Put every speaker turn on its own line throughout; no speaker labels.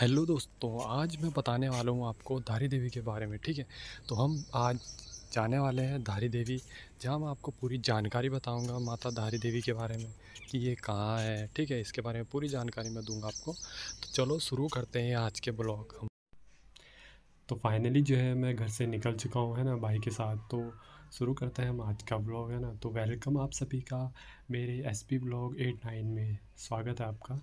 hello दोस्तों तो आज मैं बताने वाला हूँ आपको धारी देवी के बारे में ठीक है तो हम आज जाने वाले हैं धारी देवी जहाँ मैं आपको पूरी जानकारी बताऊँगा माता धारी देवी के बारे में कि ये कहाँ है ठीक है इसके बारे में पूरी जानकारी मैं दूँगा आपको तो चलो शुरू करते हैं आज के ब्लॉग हम तो फाइनली जो है मैं घर से निकल चुका हूँ है ना भाई के साथ तो शुरू करते हैं हम आज का ब्लॉग है ना तो वेलकम आप सभी का मेरे S P blog eight nine में स्वागत है आपका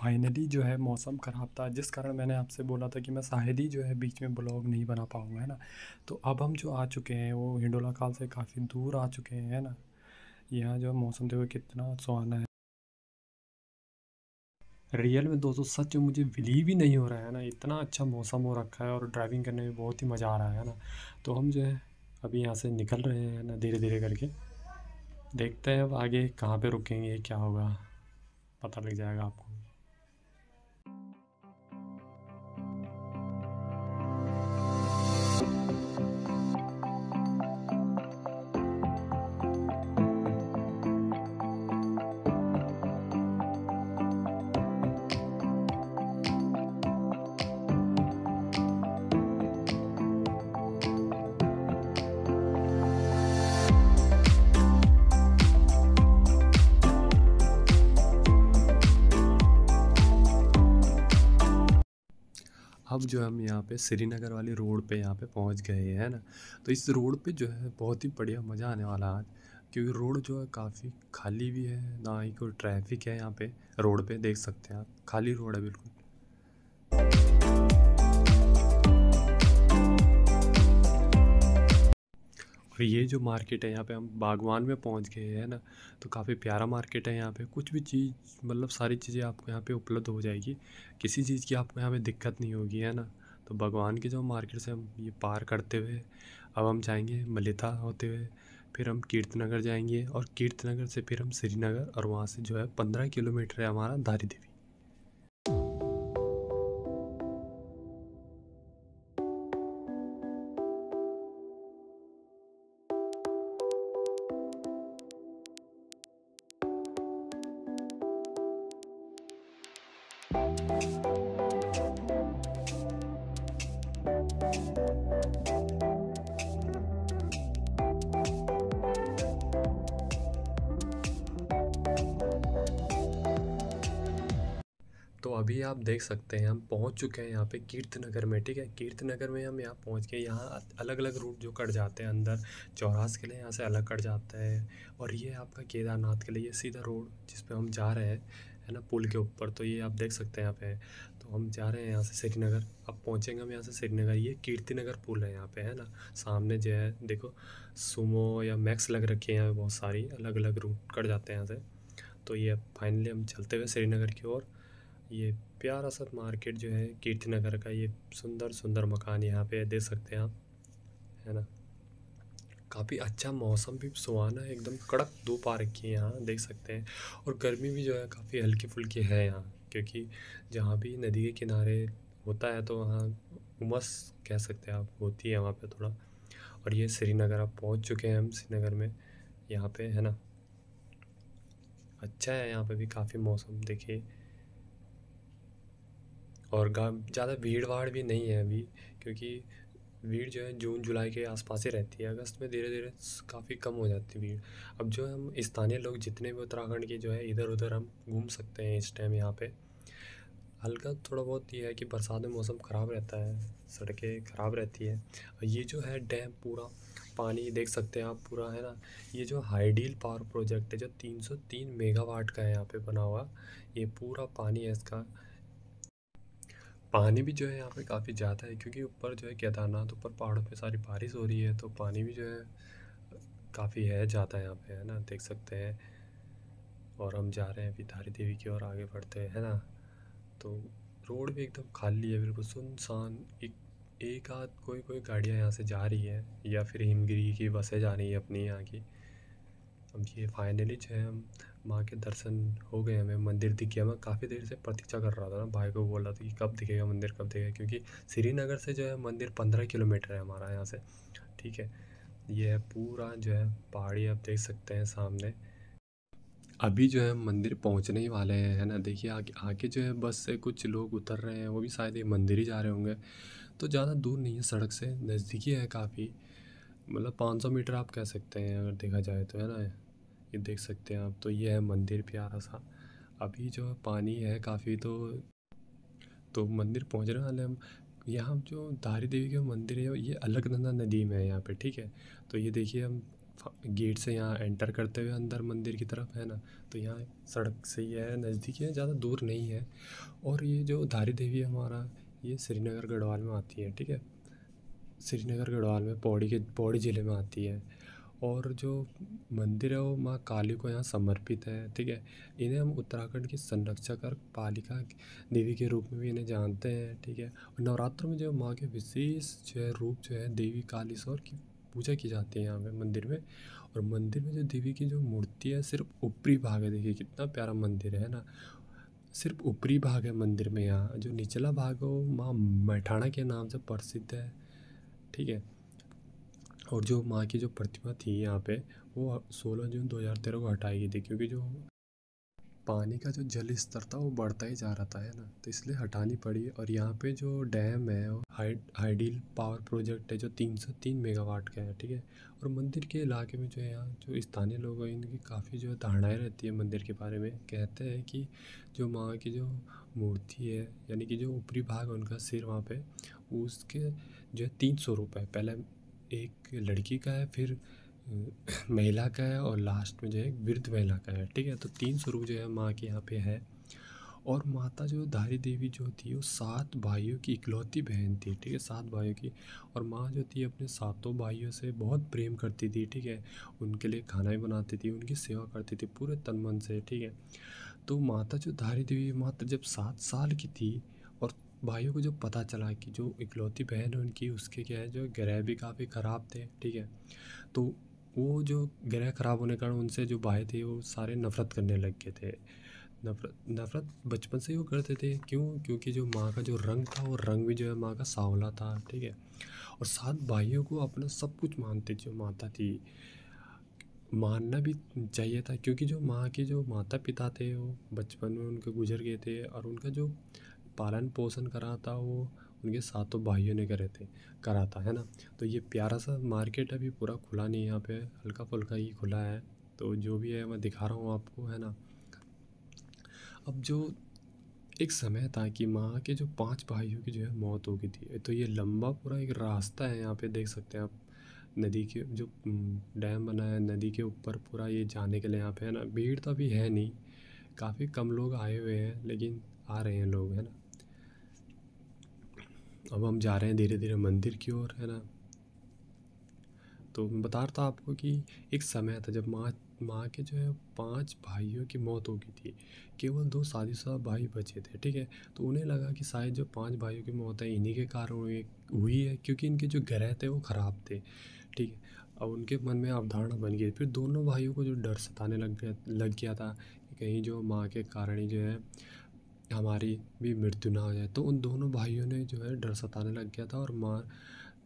फाइनली जो है मौसम ख़राब था जिस कारण मैंने आपसे बोला था कि मैं शायद ही जो है बीच में ब्लॉग नहीं बना पाऊँगा है ना तो अब हम जो आ चुके हैं वो हिंडोला काल से काफ़ी दूर आ चुके हैं है ना यहाँ जो मौसम देखो कितना सुहाना है रियल में दोस्तों सच में मुझे बिलीव ही नहीं हो रहा है ना इतना अच्छा मौसम हो रखा है और ड्राइविंग करने में बहुत ही मज़ा आ रहा है ना तो हम जो है अभी यहाँ से निकल रहे हैं ना धीरे धीरे करके देखते हैं अब आगे कहाँ पे रुकेंगे क्या होगा पता लग जाएगा आपको अब जो हम यहाँ पे श्रीनगर वाली रोड पे यहाँ पे पहुँच गए हैं ना तो इस रोड पे जो है बहुत ही बढ़िया मज़ा आने वाला आज क्योंकि रोड जो है काफ़ी खाली भी है ना ही कोई ट्रैफिक है यहाँ पे रोड पे देख सकते हैं आप खाली रोड है बिल्कुल और ये जो मार्केट है यहाँ पे हम बागवान में पहुँच गए हैं ना तो काफ़ी प्यारा मार्केट है यहाँ पे कुछ भी चीज़ मतलब सारी चीज़ें आपको यहाँ पे उपलब्ध हो जाएगी किसी चीज़ की आपको यहाँ पे दिक्कत नहीं होगी है ना तो भगवान के जो मार्केट से हम ये पार करते हुए अब हम जाएंगे मलिता होते हुए फिर हम कीर्तनगर जाएंगे और कीर्तनगर से फिर हम श्रीनगर और वहाँ से जो है पंद्रह किलोमीटर है हमारा धारी देवी अभी आप देख सकते हैं हम पहुंच चुके हैं यहाँ पे कीर्त नगर में ठीक है कीर्त नगर में हम यहाँ पहुंच के यहाँ अलग अलग रूट जो कट जाते हैं अंदर चौरास के लिए यहाँ से अलग कट जाता है और ये आपका केदारनाथ के लिए ये सीधा रोड जिस पर हम जा रहे हैं है ना पुल के ऊपर तो ये आप देख सकते हैं यहाँ पे तो हम जा रहे हैं यहाँ से श्रीनगर अब पहुँचेंगे हम यहाँ से श्रीनगर ये कीर्ति नगर पुल है यहाँ पे है ना सामने जो है देखो सुमो या मैक्स लग रखी है बहुत सारी अलग अलग रूट कट जाते हैं यहाँ से तो ये फाइनली हम चलते हुए श्रीनगर की ओर ये प्यारा सा मार्केट जो है कीर्ति नगर का ये सुंदर सुंदर मकान यहाँ पे देख सकते हैं आप है ना काफ़ी अच्छा मौसम भी सुहाना है एकदम कड़क धूप आ रखी है यहाँ देख सकते हैं और गर्मी भी जो है काफ़ी हल्की फुल्की है यहाँ क्योंकि जहाँ भी नदी के किनारे होता है तो वहाँ उमस कह सकते हैं आप होती है वहाँ पे थोड़ा और ये श्रीनगर आप पहुँच चुके हैं हम श्रीनगर में यहाँ पे है ना अच्छा है यहाँ पे भी काफ़ी मौसम देखिए और ज़्यादा भीड़ भाड़ भी नहीं है अभी क्योंकि भीड़ जो है जून जुलाई के आसपास ही रहती है अगस्त में धीरे धीरे काफ़ी कम हो जाती है भीड़ अब जो है हम स्थानीय लोग जितने भी उत्तराखंड के जो है इधर उधर हम घूम सकते हैं इस टाइम यहाँ पे हल्का थोड़ा बहुत ये है कि बरसात में मौसम ख़राब रहता है सड़कें ख़राब रहती है और ये जो है डैम पूरा पानी देख सकते हैं आप पूरा है ना ये जो हाइडील पावर प्रोजेक्ट है जो 303 मेगावाट का है यहाँ पे बना हुआ ये पूरा पानी है इसका पानी भी जो है यहाँ पे काफ़ी ज़्यादा है क्योंकि ऊपर जो है केदारनाथ ऊपर पहाड़ों पे सारी बारिश हो रही है तो पानी भी जो है काफ़ी है ज़्यादा यहाँ पे है ना देख सकते हैं और हम जा रहे हैं अभी धारी देवी की ओर आगे बढ़ते हैं ना तो रोड भी एकदम खाली है बिल्कुल सुनसान एक एक आध कोई कोई गाड़ियाँ यहाँ से जा रही है या फिर हिमगिरी की बसें जा रही है अपनी यहाँ की हम ये फाइनली जो है हम माँ के दर्शन हो गए हमें मंदिर दिख गया मैं काफ़ी देर से प्रतीक्षा कर रहा था ना भाई को बोल रहा था कि कब दिखेगा मंदिर कब दिखेगा क्योंकि श्रीनगर से जो है मंदिर पंद्रह किलोमीटर है हमारा यहाँ से ठीक है ये है पूरा जो है पहाड़ी आप देख सकते हैं सामने अभी जो है मंदिर पहुंचने ही वाले हैं है ना देखिए आगे आगे जो है बस से कुछ लोग उतर रहे हैं वो भी शायद ये मंदिर ही जा रहे होंगे तो ज़्यादा दूर नहीं है सड़क से नज़दीकी है काफ़ी मतलब पाँच सौ मीटर आप कह सकते हैं अगर देखा जाए तो है ना ये देख सकते हैं आप तो ये है मंदिर प्यारा सा अभी जो पानी है काफ़ी तो तो मंदिर पहुंचने वाले हम यहाँ जो धारी देवी के मंदिर है ये अलकनंदा नदी में है यहाँ पे ठीक है तो ये देखिए हम गेट से यहाँ एंटर करते हुए अंदर मंदिर की तरफ है ना तो यहाँ सड़क से ही है नज़दीक है ज़्यादा दूर नहीं है और ये जो धारी देवी है हमारा ये श्रीनगर गढ़वाल में आती है ठीक है श्रीनगर गढ़वाल में पौड़ी के पौड़ी ज़िले में आती है और जो मंदिर है वो माँ काली को यहाँ समर्पित है ठीक है इन्हें हम उत्तराखंड की संरक्षक और पालिका देवी के रूप में भी इन्हें जानते हैं ठीक है और नवरात्र में जो माँ के विशेष जो है रूप जो है देवी कालीश्वर की पूजा की जाती है यहाँ पे मंदिर में और मंदिर में जो देवी की जो मूर्ति है सिर्फ ऊपरी भाग है देखिए कितना प्यारा मंदिर है ना सिर्फ ऊपरी भाग है मंदिर में यहाँ जो निचला भाग है वो माँ मैठाणा के नाम से प्रसिद्ध है ठीक है और जो माँ की जो प्रतिमा थी यहाँ पे वो 16 जून 2013 को हटाई गई थी क्योंकि जो पानी का जो जल स्तर था वो बढ़ता ही जा रहा था है ना तो इसलिए हटानी पड़ी और यहाँ पे जो डैम है वो हाइड हाइडील पावर प्रोजेक्ट है जो 303 मेगावाट का है ठीक है और मंदिर के इलाके में जो है यहाँ जो स्थानीय लोग हैं इनकी काफ़ी जो धारणाएँ रहती है मंदिर के बारे में कहते हैं कि जो माँ की जो मूर्ति है यानी कि जो ऊपरी भाग है उनका सिर वहाँ पर उसके जो है तीन सौ रुपये पहले एक लड़की का है फिर महिला का है और लास्ट में जो है वृद्ध महिला का है ठीक है तो तीन सौ रुपये जो है माँ के यहाँ पे है और माता जो धारी देवी जो थी वो सात भाइयों की इकलौती बहन थी ठीक है सात भाइयों की और माँ जो थी अपने सातों भाइयों से बहुत प्रेम करती थी ठीक है उनके लिए खाना भी बनाती थी उनकी सेवा करती थी पूरे तन मन से ठीक है तो माता जो धारी देवी मात्र जब सात साल की थी भाइयों को जो पता चला कि जो इकलौती बहन है उनकी उसके क्या है जो ग्रह भी काफ़ी ख़राब थे ठीक है तो वो जो ग्रह ख़राब होने के कारण उनसे जो भाई थे वो सारे नफ़रत करने लग गए थे नफरत नफ़रत बचपन से ही वो करते थे क्यों क्योंकि जो माँ का जो रंग था वो रंग भी जो है माँ का सांवला था ठीक है और सात भाइयों को अपना सब कुछ मानते जो माता थी मानना भी चाहिए था क्योंकि जो माँ के जो माता पिता थे वो बचपन में उनके गुजर गए थे और उनका जो पालन पोषण करा था वो उनके सातों भाइयों ने करे थे करा था है ना तो ये प्यारा सा मार्केट अभी पूरा खुला नहीं है यहाँ पे हल्का फुल्का ही खुला है तो जो भी है मैं दिखा रहा हूँ आपको है ना अब जो एक समय था कि माँ के जो पांच भाइयों की जो है मौत हो गई थी तो ये लंबा पूरा एक रास्ता है यहाँ पे देख सकते हैं आप नदी के जो डैम बना है नदी के ऊपर पूरा ये जाने के लिए यहाँ पे है ना भीड़ तो अभी है नहीं काफ़ी कम लोग आए हुए हैं लेकिन आ रहे हैं लोग है ना अब हम जा रहे हैं धीरे धीरे मंदिर की ओर है ना तो मैं बता रहा था आपको कि एक समय था जब माँ माँ के जो है पांच भाइयों की मौत हो गई थी केवल दो शादीशुदा भाई बचे थे ठीक है तो उन्हें लगा कि शायद जो पांच भाइयों की मौत है इन्हीं के कारण हुई है क्योंकि इनके जो ग्रह थे वो ख़राब थे ठीक है अब उनके मन में अवधारणा बन गई फिर दोनों भाइयों को जो डर सताने लग गया लग गया था कि कहीं जो माँ के कारण ही जो है हमारी भी मृत्यु ना हो जाए तो उन दोनों भाइयों ने जो है डर सताने लग गया था और माँ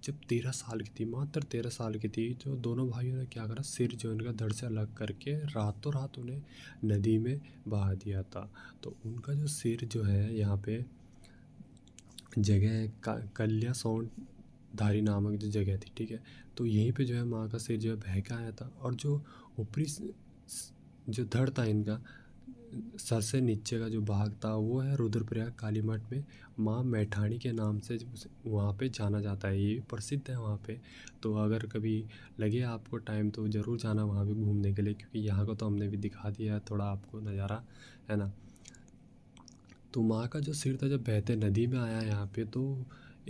जब तेरह साल की थी मात्र तेरह साल की थी तो दोनों भाइयों ने क्या करा सिर जो इनका धड़ से अलग करके रातों रात उन्हें नदी में बहा दिया था तो उनका जो सिर जो है यहाँ पे जगह है कल्या सौंड धारी नामक जो जगह थी ठीक है तो यहीं पे जो है माँ का सिर जो है बहका आया था और जो ऊपरी जो धड़ था इनका सर से नीचे का जो भाग था वो है रुद्रप्रयाग काली मठ में माँ मैठाणी के नाम से वहाँ पे जाना जाता है ये प्रसिद्ध है वहाँ पे तो अगर कभी लगे आपको टाइम तो ज़रूर जाना वहाँ पे घूमने के लिए क्योंकि यहाँ का तो हमने भी दिखा दिया है थोड़ा आपको नज़ारा है ना तो माँ का जो सिर था जब बहते नदी में आया यहाँ पे तो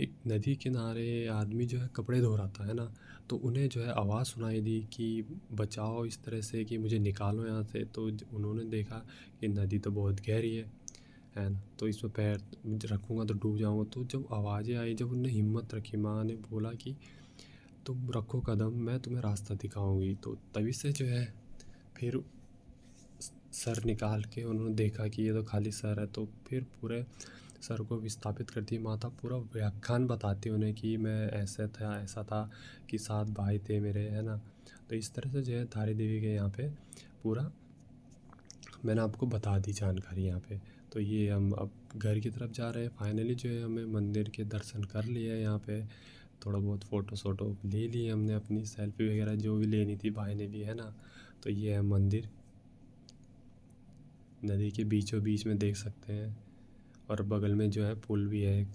एक नदी किनारे आदमी जो है कपड़े धो रहा था है ना तो उन्हें जो है आवाज़ सुनाई दी कि बचाओ इस तरह से कि मुझे निकालो यहाँ से तो उन्होंने देखा कि नदी तो बहुत गहरी है है ना तो इसमें पैर रखूँगा तो डूब जाऊँगा तो जब आवाज़ें आई जब उनने हिम्मत रखी माँ ने बोला कि तुम रखो कदम मैं तुम्हें रास्ता दिखाऊँगी तो तभी से जो है फिर सर निकाल के उन्होंने देखा कि ये तो खाली सर है तो फिर पूरे सर को विस्थापित करती माता पूरा व्याख्यान बताती उन्हें कि मैं ऐसे था ऐसा था कि सात भाई थे मेरे है ना तो इस तरह से जो है धारी देवी के यहाँ पे पूरा मैंने आपको बता दी जानकारी यहाँ पे तो ये हम अब घर की तरफ जा रहे हैं फाइनली जो है हमें मंदिर के दर्शन कर लिए हैं यहाँ पे थोड़ा बहुत फ़ोटो सोटो ले लिए हमने अपनी सेल्फी वगैरह जो भी लेनी थी भाई ने भी है ना तो ये है मंदिर नदी के बीचों बीच में देख सकते हैं और बगल में जो है पुल भी है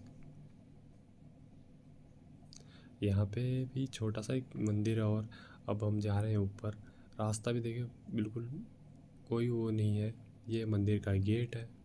यहाँ पे भी छोटा सा एक मंदिर है और अब हम जा रहे हैं ऊपर रास्ता भी देखिए बिल्कुल कोई वो नहीं है ये मंदिर का गेट है